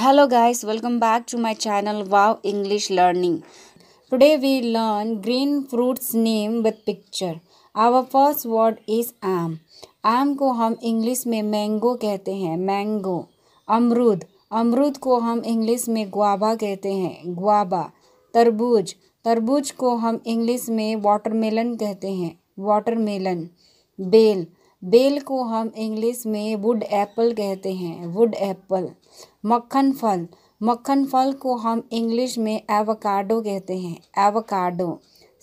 Hello guys, welcome back to my channel Wow English Learning. Today we learn green fruits name with picture. Our first word is आम आम को हम English में mango कहते हैं mango अमरूद अमरूद को हम इंग्लिश में गुआबा कहते हैं गुआबा तरबूज तरबूज को हम इंग्लिश में वाटरमेलन कहते हैं वाटरमेलन बेल बेल को हम इंग्लिश में वुड एप्पल कहते हैं वुड एप्पल मक्खन फल मक्खन फल को हम इंग्लिश में एवोकाडो कहते हैं एवोकाडो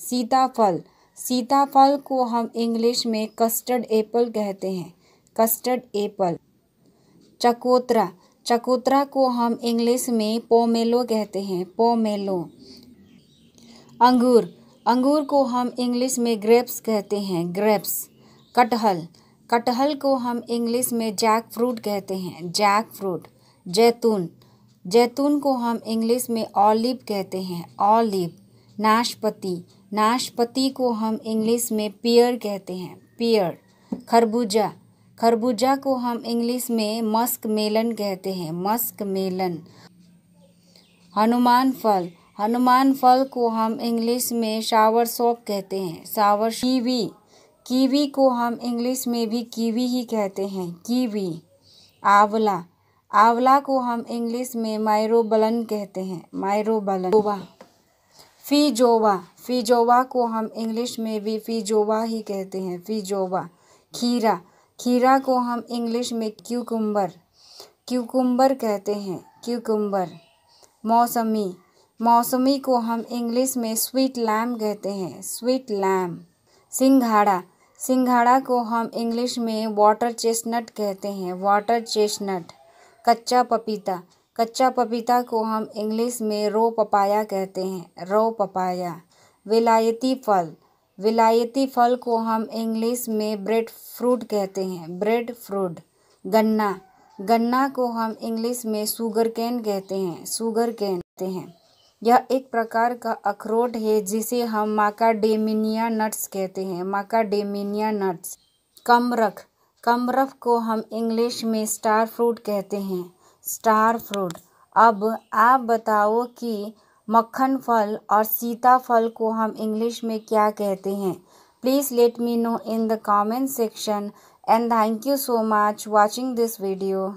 सीताफल सीताफल को हम इंग्लिश में कस्टर्ड एप्पल कहते हैं कस्टर्ड एप्पल चकोतरा चकोतरा को हम इंग्लिश में पोमेलो कहते हैं पोमेलो अंगूर अंगूर को हम इंग्लिश में ग्रेप्स कहते हैं ग्रेप्स कटहल कटहल को हम इंग्लिश में जैक फ्रूट कहते हैं जैक फ्रूट जैतून जैतून को हम इंग्लिश में ऑलिव कहते हैं ऑलिव नाशपति नाशपति को हम इंग्लिश में पियर कहते हैं पियर खरबूजा खरबूजा को हम इंग्लिश में मस्क मेलन कहते हैं मस्क मेलन हनुमान फल हनुमान फल को हम इंग्लिश में शावर सॉप कहते हैं शावर कीवी कीवी को हम इंग्लिश में भी कीवी ही कहते हैं कीवी आंवला आंवला को हम इंग्लिश में मायरोबलन कहते हैं मायरोबलन जोवा फीजोवा फीजोवा को हम इंग्लिश में भी फीजोवा ही कहते हैं फीजोवा खीरा खीरा को हम इंग्लिश में क्यूकुम्बर क्यूकुम्बर कहते हैं क्यूकुम्बर मौसमी मौसमी को हम इंग्लिश में स्वीट लैम कहते हैं स्वीट लैम सिंघाड़ा सिंघाड़ा को हम इंग्लिश में वाटर चेस्टनट कहते हैं वाटर चेस्टनट कच्चा पपीता कच्चा पपीता को हम इंग्लिश में रो पपाया कहते हैं रो पपाया विलायती फल विलायती फल को हम इंग्लिश में ब्रेड फ्रूट कहते हैं ब्रेड फ्रूट गन्ना गन्ना को हम इंग्लिश में शुगर कैन कहते हैं शुगर कैन कहते हैं यह एक प्रकार का अखरोट है जिसे हम माकाडेमिया नट्स कहते हैं माकाडेमिया नट्स कमरख कमरख को हम इंग्लिश में स्टार फ्रूट कहते हैं स्टार फ्रूट अब आप बताओ कि मक्खन फल और सीताफल को हम इंग्लिश में क्या कहते हैं please let me know in the comment section and thank you so much watching this video